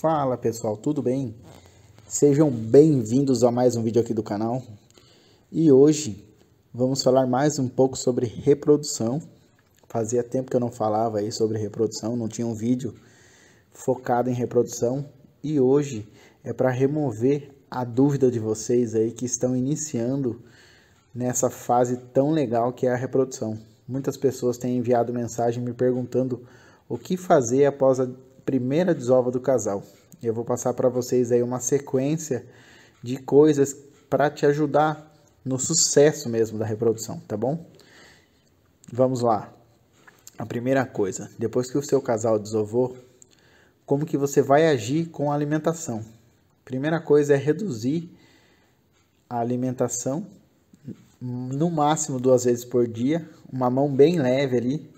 Fala pessoal, tudo bem? Sejam bem-vindos a mais um vídeo aqui do canal. E hoje vamos falar mais um pouco sobre reprodução. Fazia tempo que eu não falava aí sobre reprodução, não tinha um vídeo focado em reprodução. E hoje é para remover a dúvida de vocês aí que estão iniciando nessa fase tão legal que é a reprodução. Muitas pessoas têm enviado mensagem me perguntando o que fazer após a primeira desova do casal. eu vou passar para vocês aí uma sequência de coisas para te ajudar no sucesso mesmo da reprodução, tá bom? Vamos lá. A primeira coisa, depois que o seu casal desovou, como que você vai agir com a alimentação? Primeira coisa é reduzir a alimentação no máximo duas vezes por dia, uma mão bem leve ali,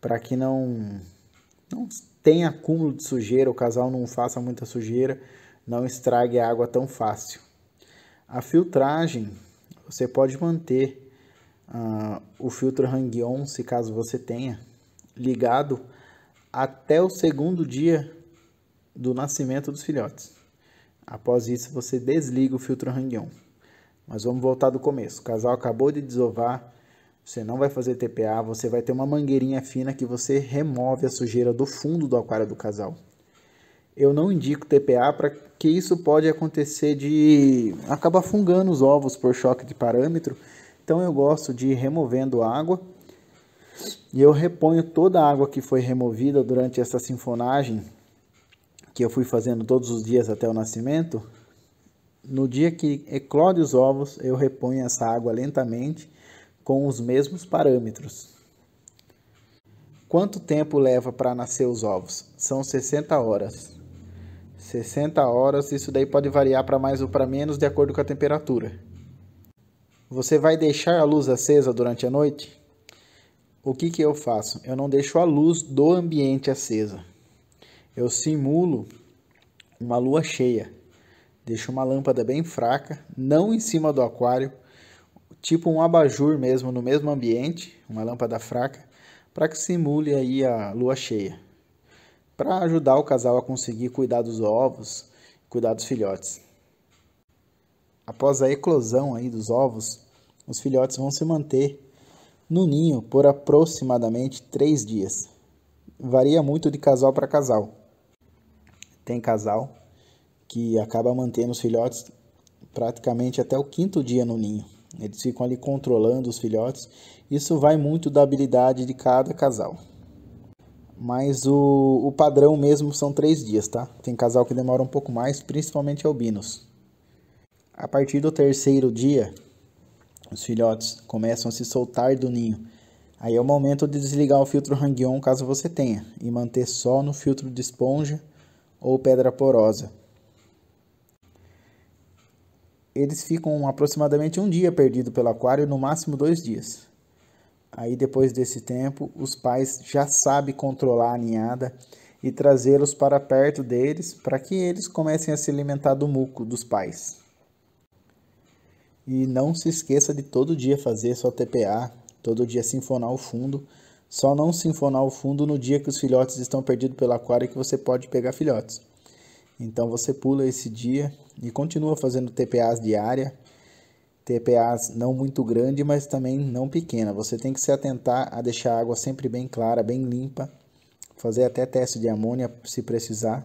para que não, não tem acúmulo de sujeira, o casal não faça muita sujeira, não estrague a água tão fácil. A filtragem, você pode manter uh, o filtro Hang-On, se caso você tenha, ligado até o segundo dia do nascimento dos filhotes. Após isso, você desliga o filtro Hang-On. Mas vamos voltar do começo. O casal acabou de desovar, você não vai fazer TPA, você vai ter uma mangueirinha fina que você remove a sujeira do fundo do aquário do casal. Eu não indico TPA para que isso pode acontecer de acabar fungando os ovos por choque de parâmetro. Então eu gosto de ir removendo água e eu reponho toda a água que foi removida durante essa sinfonagem que eu fui fazendo todos os dias até o nascimento. No dia que eclode os ovos, eu reponho essa água lentamente com os mesmos parâmetros. Quanto tempo leva para nascer os ovos? São 60 horas. 60 horas, isso daí pode variar para mais ou para menos de acordo com a temperatura. Você vai deixar a luz acesa durante a noite? O que, que eu faço? Eu não deixo a luz do ambiente acesa. Eu simulo uma lua cheia. Deixo uma lâmpada bem fraca, não em cima do aquário, tipo um abajur mesmo no mesmo ambiente, uma lâmpada fraca, para que simule aí a lua cheia, para ajudar o casal a conseguir cuidar dos ovos, cuidar dos filhotes. Após a eclosão aí dos ovos, os filhotes vão se manter no ninho por aproximadamente três dias. Varia muito de casal para casal. Tem casal que acaba mantendo os filhotes praticamente até o quinto dia no ninho. Eles ficam ali controlando os filhotes. Isso vai muito da habilidade de cada casal. Mas o, o padrão mesmo são três dias, tá? Tem casal que demora um pouco mais, principalmente albinos. A partir do terceiro dia, os filhotes começam a se soltar do ninho. Aí é o momento de desligar o filtro Hang-On caso você tenha e manter só no filtro de esponja ou pedra porosa eles ficam aproximadamente um dia perdido pelo aquário, no máximo dois dias. Aí depois desse tempo, os pais já sabem controlar a ninhada e trazê-los para perto deles para que eles comecem a se alimentar do muco dos pais. E não se esqueça de todo dia fazer sua TPA, todo dia sinfonar o fundo. Só não sinfonar o fundo no dia que os filhotes estão perdidos pelo aquário que você pode pegar filhotes. Então você pula esse dia e continua fazendo TPAs diária, TPAs não muito grande, mas também não pequena. Você tem que se atentar a deixar a água sempre bem clara, bem limpa, fazer até teste de amônia se precisar.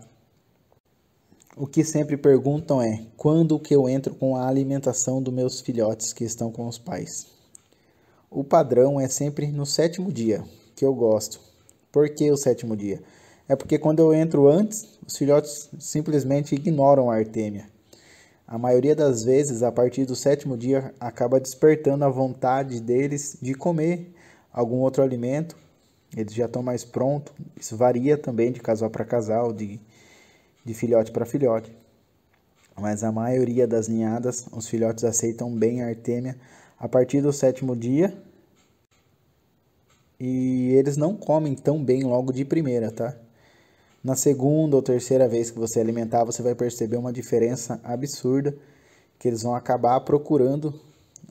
O que sempre perguntam é: quando que eu entro com a alimentação dos meus filhotes que estão com os pais? O padrão é sempre no sétimo dia, que eu gosto. Por que o sétimo dia? é porque quando eu entro antes, os filhotes simplesmente ignoram a artêmia. A maioria das vezes, a partir do sétimo dia, acaba despertando a vontade deles de comer algum outro alimento. Eles já estão mais prontos. Isso varia também de casal para casal, de, de filhote para filhote. Mas a maioria das ninhadas, os filhotes aceitam bem a artêmia a partir do sétimo dia. E eles não comem tão bem logo de primeira, tá? Na segunda ou terceira vez que você alimentar, você vai perceber uma diferença absurda que eles vão acabar procurando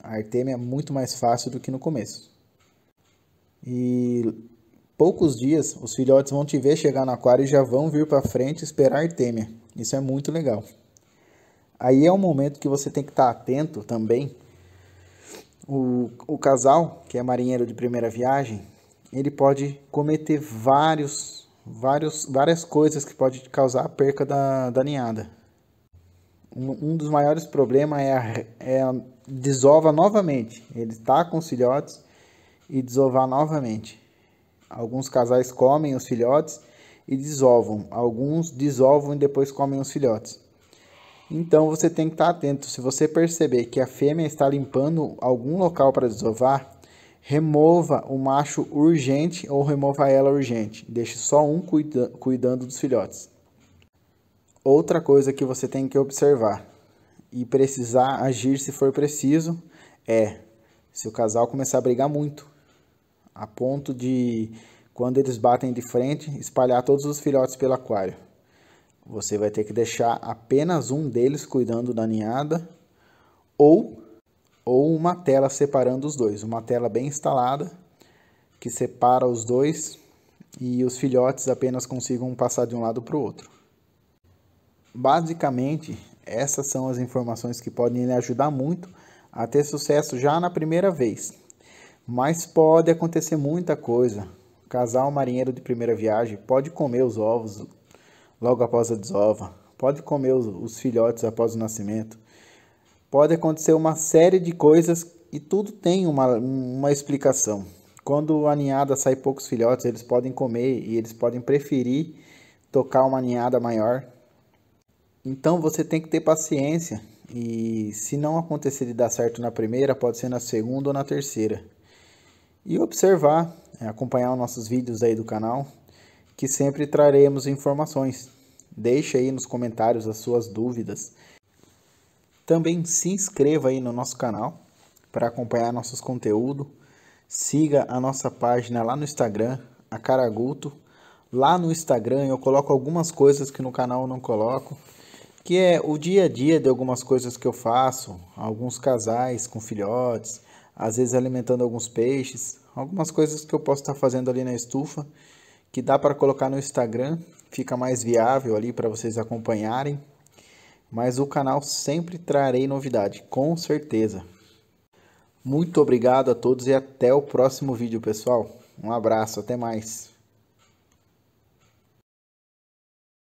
a artêmia muito mais fácil do que no começo. E poucos dias os filhotes vão te ver chegar no aquário e já vão vir para frente esperar a artêmia. Isso é muito legal. Aí é um momento que você tem que estar tá atento também. O, o casal, que é marinheiro de primeira viagem, ele pode cometer vários vários, várias coisas que pode causar a perca da, da ninhada. Um, um dos maiores problemas é a, é a desova novamente. Ele está com os filhotes e desovar novamente. Alguns casais comem os filhotes e desovam. Alguns desovam e depois comem os filhotes. Então você tem que estar tá atento. Se você perceber que a fêmea está limpando algum local para desovar, remova o macho urgente ou remova ela urgente. Deixe só um cuida cuidando dos filhotes. Outra coisa que você tem que observar e precisar agir se for preciso é se o casal começar a brigar muito, a ponto de quando eles batem de frente, espalhar todos os filhotes pelo aquário. Você vai ter que deixar apenas um deles cuidando da ninhada ou ou uma tela separando os dois, uma tela bem instalada que separa os dois e os filhotes apenas consigam passar de um lado para o outro. Basicamente, essas são as informações que podem lhe ajudar muito a ter sucesso já na primeira vez. Mas pode acontecer muita coisa. O casal marinheiro de primeira viagem pode comer os ovos logo após a desova, pode comer os filhotes após o nascimento, pode acontecer uma série de coisas e tudo tem uma, uma explicação. Quando a ninhada sai poucos filhotes, eles podem comer e eles podem preferir tocar uma ninhada maior. Então você tem que ter paciência e se não acontecer de dar certo na primeira, pode ser na segunda ou na terceira. E observar, né, acompanhar os nossos vídeos aí do canal, que sempre traremos informações. Deixe aí nos comentários as suas dúvidas também se inscreva aí no nosso canal para acompanhar nossos conteúdos. Siga a nossa página lá no Instagram, a Caraguto. Lá no Instagram eu coloco algumas coisas que no canal eu não coloco, que é o dia a dia de algumas coisas que eu faço, alguns casais com filhotes, às vezes alimentando alguns peixes, algumas coisas que eu posso estar fazendo ali na estufa, que dá para colocar no Instagram, fica mais viável ali para vocês acompanharem mas o canal sempre trarei novidade, com certeza. Muito obrigado a todos e até o próximo vídeo, pessoal. Um abraço, até mais.